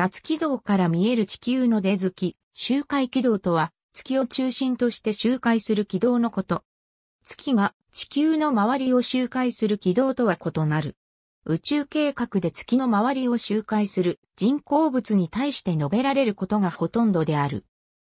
月軌道から見える地球の出月、周回軌道とは、月を中心として周回する軌道のこと。月が地球の周りを周回する軌道とは異なる。宇宙計画で月の周りを周回する人工物に対して述べられることがほとんどである。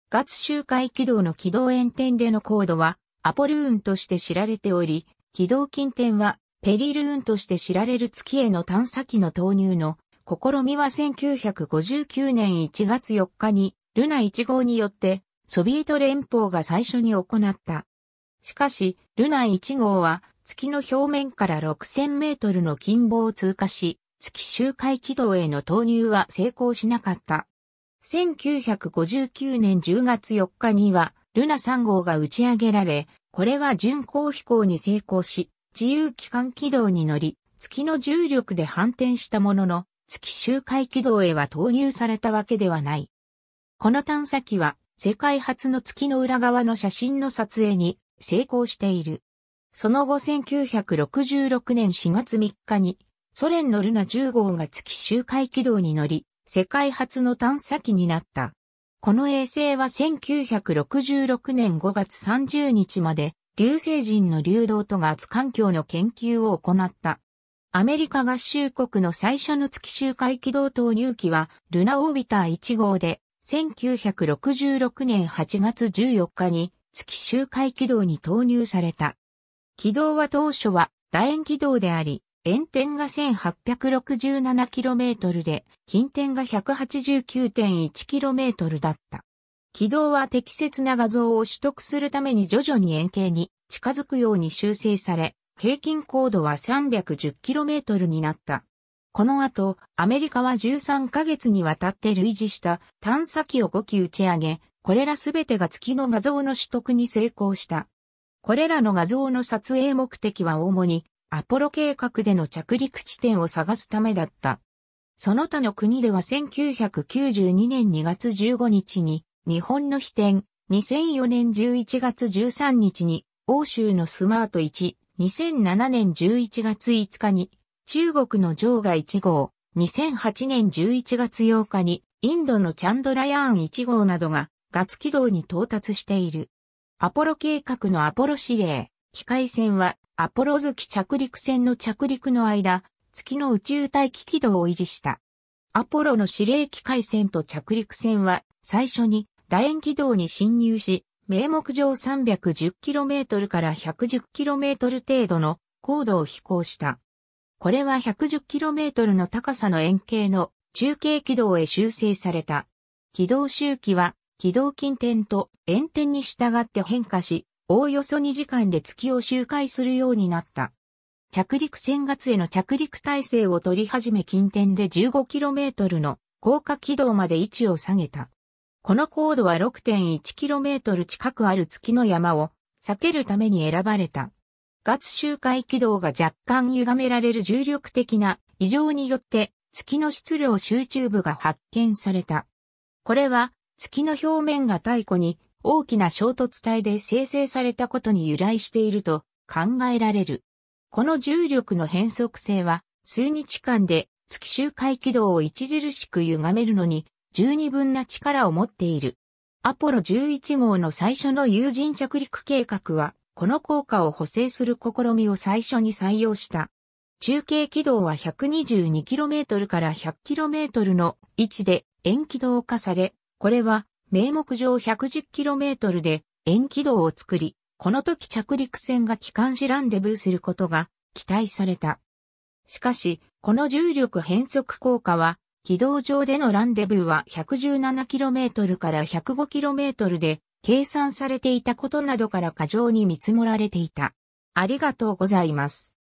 月周回軌道の軌道円点での高度はアポルーンとして知られており、軌道近点はペリルーンとして知られる月への探査機の投入の試みは1959年1月4日に、ルナ1号によって、ソビエト連邦が最初に行った。しかし、ルナ1号は、月の表面から6000メートルの近傍を通過し、月周回軌道への投入は成功しなかった。1959年10月4日には、ルナ3号が打ち上げられ、これは巡航飛行に成功し、自由機関軌道に乗り、月の重力で反転したものの、月周回軌道へは投入されたわけではない。この探査機は世界初の月の裏側の写真の撮影に成功している。その後1966年4月3日にソ連のルナ10号が月周回軌道に乗り、世界初の探査機になった。この衛星は1966年5月30日まで流星人の流動とガス環境の研究を行った。アメリカ合衆国の最初の月周回軌道投入機は、ルナオービター1号で、1966年8月14日に月周回軌道に投入された。軌道は当初は楕円軌道であり、円点が 1867km で、近点が 189.1km だった。軌道は適切な画像を取得するために徐々に円形に近づくように修正され、平均高度は 310km になった。この後、アメリカは13ヶ月にわたって類似した探査機を5機打ち上げ、これらすべてが月の画像の取得に成功した。これらの画像の撮影目的は主にアポロ計画での着陸地点を探すためだった。その他の国では1992年2月15日に日本の飛天、2004年11月13日に欧州のスマート1、2007年11月5日に中国のジョーガ1号、2008年11月8日にインドのチャンドラヤーン1号などが月軌道に到達している。アポロ計画のアポロ指令、機械船はアポロ月着陸船の着陸の間、月の宇宙大気軌道を維持した。アポロの指令機械船と着陸船は最初に楕円軌道に侵入し、名目上 310km から 110km 程度の高度を飛行した。これは 110km の高さの円形の中継軌道へ修正された。軌道周期は軌道近点と円点に従って変化し、おおよそ2時間で月を周回するようになった。着陸船月への着陸体制を取り始め近点で 15km の降下軌道まで位置を下げた。この高度は 6.1km 近くある月の山を避けるために選ばれた。月周回軌道が若干歪められる重力的な異常によって月の質量集中部が発見された。これは月の表面が太古に大きな衝突体で生成されたことに由来していると考えられる。この重力の変則性は数日間で月周回軌道を著しく歪めるのに十二分な力を持っている。アポロ11号の最初の有人着陸計画は、この効果を補正する試みを最初に採用した。中継軌道は 122km から 100km の位置で円軌道化され、これは名目上 110km で円軌道を作り、この時着陸船が機関士ランデブーすることが期待された。しかし、この重力変速効果は軌道上でのランデブーは 117km から 105km で計算されていたことなどから過剰に見積もられていた。ありがとうございます。